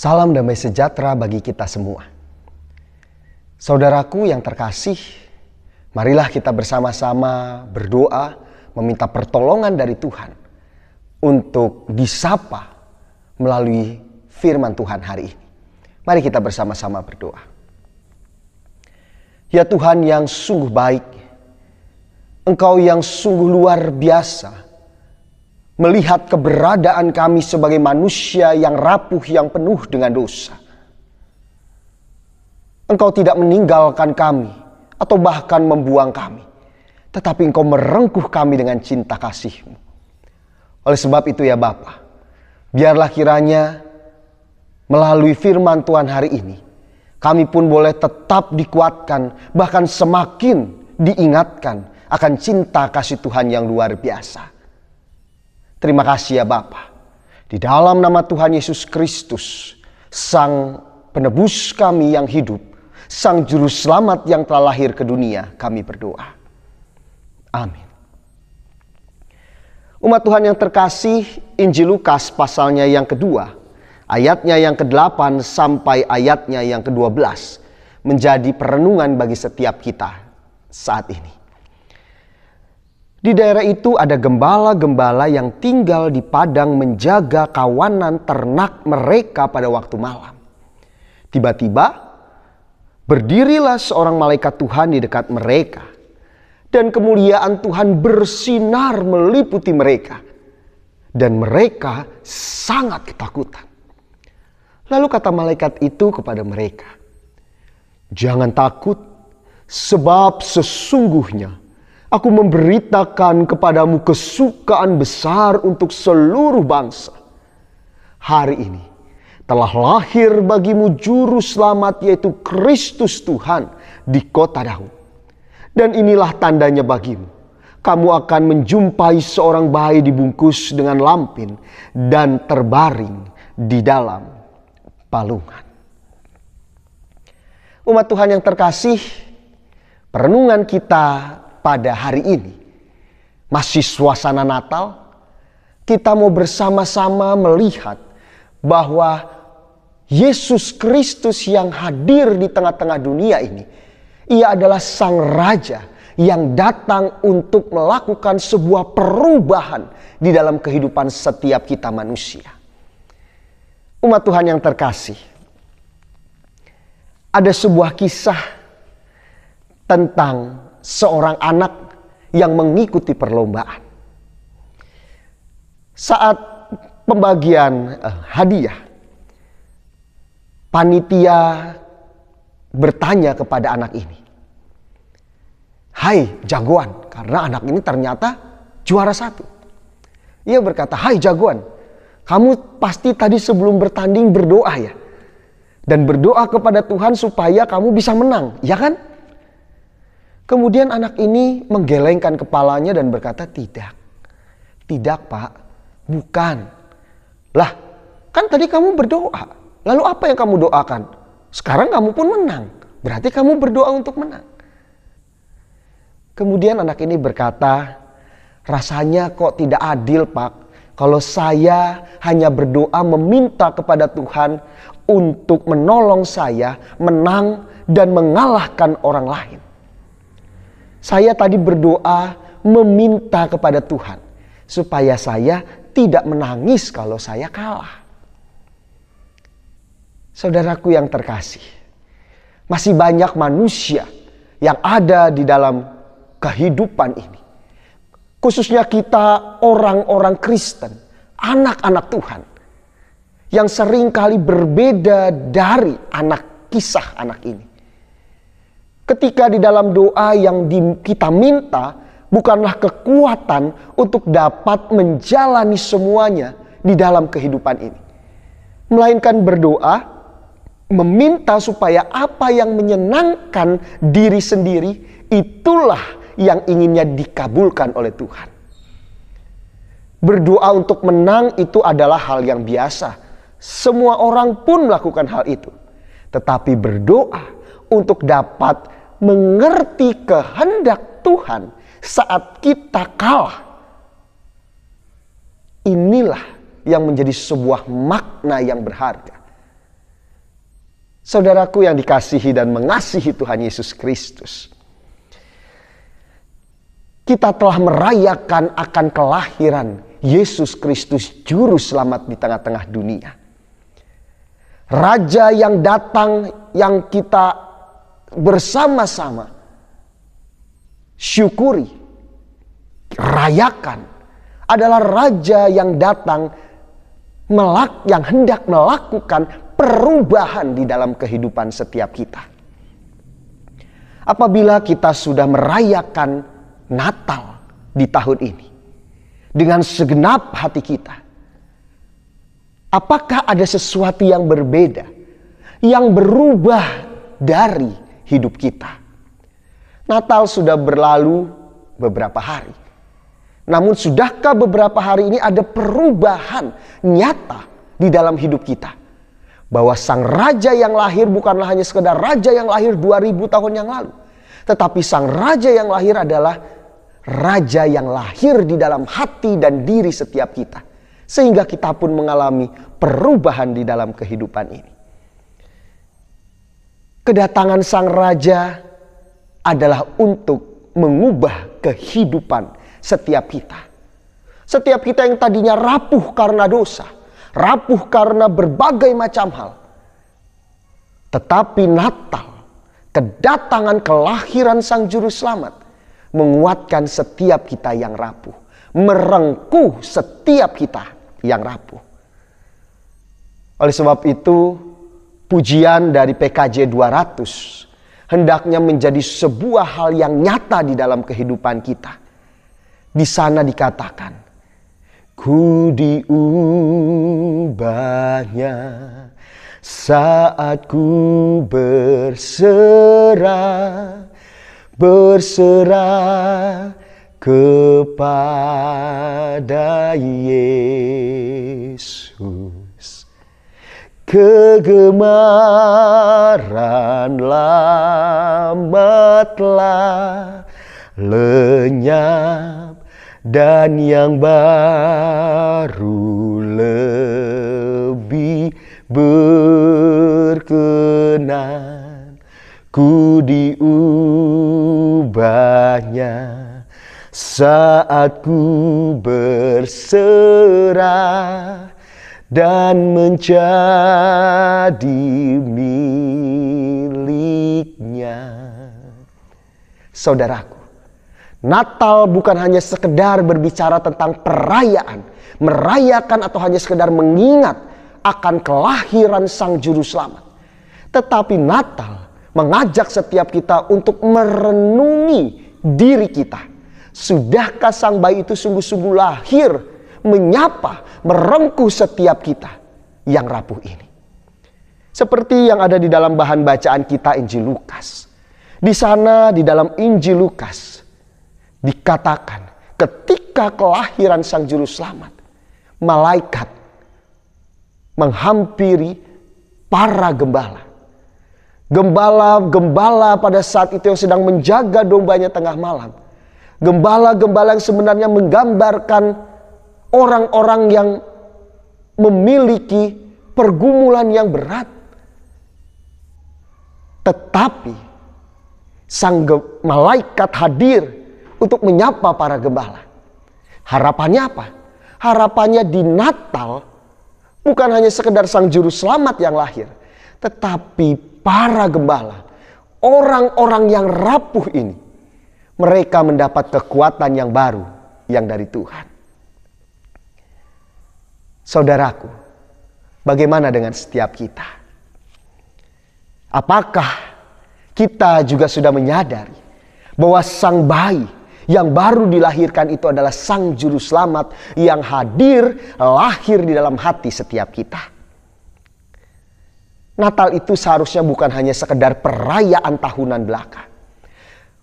Salam damai sejahtera bagi kita semua. Saudaraku yang terkasih, marilah kita bersama-sama berdoa meminta pertolongan dari Tuhan untuk disapa melalui firman Tuhan hari ini. Mari kita bersama-sama berdoa. Ya Tuhan yang sungguh baik, Engkau yang sungguh luar biasa, melihat keberadaan kami sebagai manusia yang rapuh, yang penuh dengan dosa. Engkau tidak meninggalkan kami atau bahkan membuang kami, tetapi Engkau merengkuh kami dengan cinta kasihmu. Oleh sebab itu ya Bapa, biarlah kiranya melalui firman Tuhan hari ini, kami pun boleh tetap dikuatkan, bahkan semakin diingatkan akan cinta kasih Tuhan yang luar biasa. Terima kasih ya Bapa. Di dalam nama Tuhan Yesus Kristus, Sang penebus kami yang hidup, Sang juru selamat yang telah lahir ke dunia, kami berdoa. Amin. Umat Tuhan yang terkasih, Injil Lukas pasalnya yang kedua, ayatnya yang ke-8 sampai ayatnya yang ke-12 menjadi perenungan bagi setiap kita saat ini. Di daerah itu ada gembala-gembala yang tinggal di padang menjaga kawanan ternak mereka pada waktu malam. Tiba-tiba berdirilah seorang malaikat Tuhan di dekat mereka dan kemuliaan Tuhan bersinar meliputi mereka dan mereka sangat ketakutan. Lalu kata malaikat itu kepada mereka, "Jangan takut, sebab sesungguhnya Aku memberitakan kepadamu kesukaan besar untuk seluruh bangsa. Hari ini telah lahir bagimu juru selamat yaitu Kristus Tuhan di kota Daud. Dan inilah tandanya bagimu. Kamu akan menjumpai seorang bayi dibungkus dengan lampin dan terbaring di dalam palungan. Umat Tuhan yang terkasih, perenungan kita pada hari ini. Masih suasana Natal, kita mau bersama-sama melihat bahwa Yesus Kristus yang hadir di tengah-tengah dunia ini, ia adalah sang raja yang datang untuk melakukan sebuah perubahan di dalam kehidupan setiap kita manusia. Umat Tuhan yang terkasih, ada sebuah kisah tentang seorang anak yang mengikuti perlombaan. Saat pembagian eh, hadiah, panitia bertanya kepada anak ini, "Hai jagoan," karena anak ini ternyata juara satu. Ia berkata, "Hai jagoan, kamu pasti tadi sebelum bertanding berdoa ya." dan berdoa kepada Tuhan supaya kamu bisa menang, ya kan? Kemudian anak ini menggelengkan kepalanya dan berkata, "Tidak. Tidak, Pak. Bukan." Lah, kan tadi kamu berdoa. Lalu apa yang kamu doakan? Sekarang kamu pun menang. Berarti kamu berdoa untuk menang. Kemudian anak ini berkata, "Rasanya kok tidak adil, Pak. Kalau saya hanya berdoa meminta kepada Tuhan untuk menolong saya menang dan mengalahkan orang lain." Saya tadi berdoa meminta kepada Tuhan supaya saya tidak menangis kalau saya kalah. Saudaraku yang terkasih, masih banyak manusia yang ada di dalam kehidupan ini. Khususnya kita orang-orang Kristen, anak-anak Tuhan. Yang seringkali berbeda dari anak kisah anak ini. Ketika di dalam doa yang di, kita minta bukanlah kekuatan untuk dapat menjalani semuanya di dalam kehidupan ini. Melainkan berdoa, meminta supaya apa yang menyenangkan diri sendiri itulah yang inginnya dikabulkan oleh Tuhan. Berdoa untuk menang itu adalah hal yang biasa. Semua orang pun melakukan hal itu. Tetapi berdoa untuk dapat mengerti kehendak Tuhan saat kita kalah. Inilah yang menjadi sebuah makna yang berharga. Saudaraku yang dikasihi dan mengasihi Tuhan Yesus Kristus. Kita telah merayakan akan kelahiran Yesus Kristus juru selamat di tengah-tengah dunia. Raja yang datang yang kita bersama-sama syukuri, rayakan adalah raja yang datang melak yang hendak melakukan perubahan di dalam kehidupan setiap kita. Apabila kita sudah merayakan Natal di tahun ini dengan segenap hati kita, apakah ada sesuatu yang berbeda yang berubah dari hidup kita. Natal sudah berlalu beberapa hari. Namun sudahkah beberapa hari ini ada perubahan nyata di dalam hidup kita? Bahwa sang raja yang lahir bukanlah hanya sekedar raja yang lahir 2000 tahun yang lalu. Tetapi sang raja yang lahir adalah raja yang lahir di dalam hati dan diri setiap kita. Sehingga kita pun mengalami perubahan di dalam kehidupan ini. Kedatangan sang raja adalah untuk mengubah kehidupan setiap kita. Setiap kita yang tadinya rapuh karena dosa, rapuh karena berbagai macam hal. Tetapi Natal, kedatangan kelahiran Sang Juru Selamat, menguatkan setiap kita yang rapuh, merengkuh setiap kita yang rapuh. Oleh sebab itu, pujian dari PKJ 200 hendaknya menjadi sebuah hal yang nyata di dalam kehidupan kita. Di sana dikatakan, Ku diubahnya saat ku berserah, berserah kepada Yesus kegemaran lambatlah lenyap dan yang baru lebih berkenan ku diubahnya saat ku berserah dan menjadi miliknya. Saudaraku, Natal bukan hanya sekedar berbicara tentang perayaan, merayakan atau hanya sekedar mengingat akan kelahiran Sang Juru Selamat. Tetapi Natal mengajak setiap kita untuk merenungi diri kita. Sudahkah sang bayi itu sungguh-sungguh lahir menyapa, merengkuh setiap kita yang rapuh ini. Seperti yang ada di dalam bahan bacaan kita Injil Lukas. Di sana di dalam Injil Lukas dikatakan ketika kelahiran Sang Juru Selamat, malaikat menghampiri para gembala. Gembala-gembala pada saat itu yang sedang menjaga dombanya tengah malam. Gembala-gembala yang sebenarnya menggambarkan orang-orang yang memiliki pergumulan yang berat. Tetapi sang malaikat hadir untuk menyapa para gembala. Harapannya apa? Harapannya di Natal bukan hanya sekedar sang juru selamat yang lahir, tetapi para gembala, orang-orang yang rapuh ini, mereka mendapat kekuatan yang baru yang dari Tuhan. Saudaraku, bagaimana dengan setiap kita? Apakah kita juga sudah menyadari bahwa sang bayi yang baru dilahirkan itu adalah sang juru selamat yang hadir lahir di dalam hati setiap kita? Natal itu seharusnya bukan hanya sekedar perayaan tahunan belaka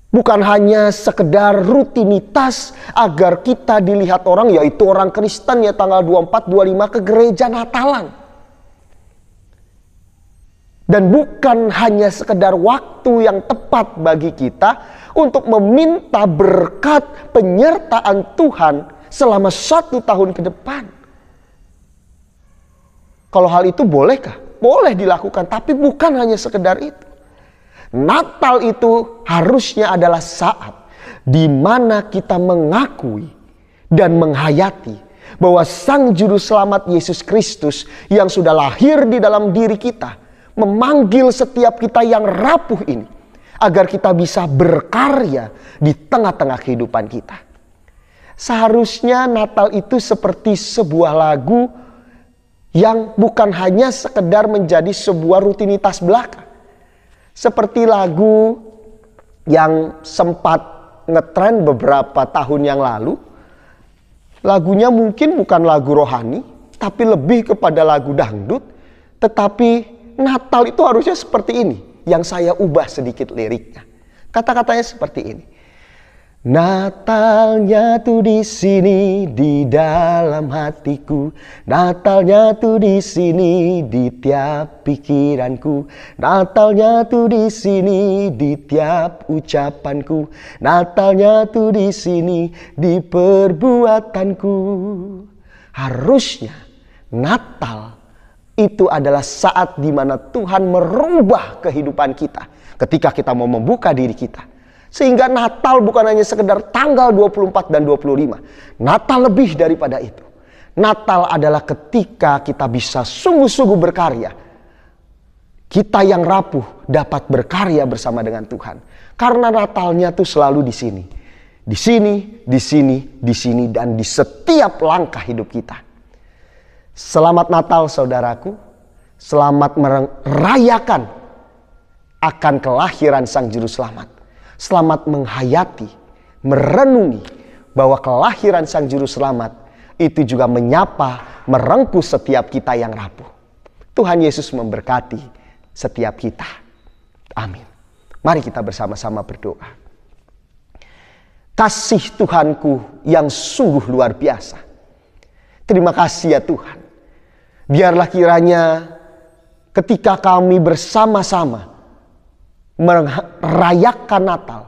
Bukan hanya sekedar rutinitas agar kita dilihat orang, yaitu orang Kristen ya tanggal 24-25 ke gereja Natalan. Dan bukan hanya sekedar waktu yang tepat bagi kita untuk meminta berkat penyertaan Tuhan selama satu tahun ke depan. Kalau hal itu bolehkah? Boleh dilakukan, tapi bukan hanya sekedar itu. Natal itu harusnya adalah saat di mana kita mengakui dan menghayati bahwa Sang Juru Selamat Yesus Kristus yang sudah lahir di dalam diri kita memanggil setiap kita yang rapuh ini agar kita bisa berkarya di tengah-tengah kehidupan kita. Seharusnya Natal itu seperti sebuah lagu yang bukan hanya sekedar menjadi sebuah rutinitas belaka seperti lagu yang sempat ngetren beberapa tahun yang lalu. Lagunya mungkin bukan lagu rohani, tapi lebih kepada lagu dangdut. Tetapi Natal itu harusnya seperti ini, yang saya ubah sedikit liriknya. Kata-katanya seperti ini. Natalnya tuh di sini di dalam hatiku. Natalnya tuh di sini di tiap pikiranku. Natalnya tuh di sini di tiap ucapanku. Natalnya tuh di sini di perbuatanku. Harusnya Natal itu adalah saat di mana Tuhan merubah kehidupan kita ketika kita mau membuka diri kita sehingga Natal bukan hanya sekedar tanggal 24 dan 25. Natal lebih daripada itu. Natal adalah ketika kita bisa sungguh-sungguh berkarya. Kita yang rapuh dapat berkarya bersama dengan Tuhan. Karena Natalnya tuh selalu di sini. Di sini, di sini, di sini, dan di setiap langkah hidup kita. Selamat Natal saudaraku. Selamat merayakan akan kelahiran Sang Juru Selamat selamat menghayati, merenungi bahwa kelahiran Sang Juru Selamat itu juga menyapa, merengkuh setiap kita yang rapuh. Tuhan Yesus memberkati setiap kita. Amin. Mari kita bersama-sama berdoa. Kasih Tuhanku yang sungguh luar biasa. Terima kasih ya Tuhan. Biarlah kiranya ketika kami bersama-sama merayakan Natal.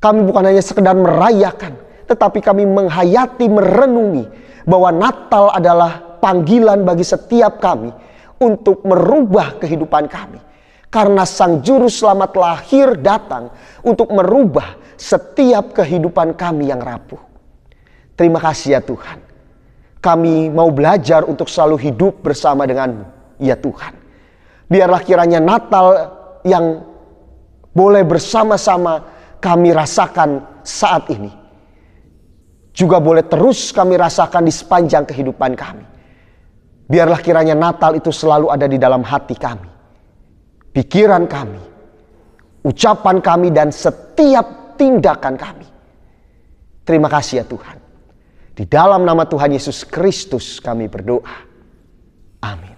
Kami bukan hanya sekedar merayakan, tetapi kami menghayati, merenungi bahwa Natal adalah panggilan bagi setiap kami untuk merubah kehidupan kami. Karena Sang Juru Selamat lahir datang untuk merubah setiap kehidupan kami yang rapuh. Terima kasih ya Tuhan. Kami mau belajar untuk selalu hidup bersama denganmu, ya Tuhan. Biarlah kiranya Natal yang boleh bersama-sama kami rasakan saat ini. Juga boleh terus kami rasakan di sepanjang kehidupan kami. Biarlah kiranya Natal itu selalu ada di dalam hati kami, pikiran kami, ucapan kami, dan setiap tindakan kami. Terima kasih ya Tuhan. Di dalam nama Tuhan Yesus Kristus kami berdoa. Amin.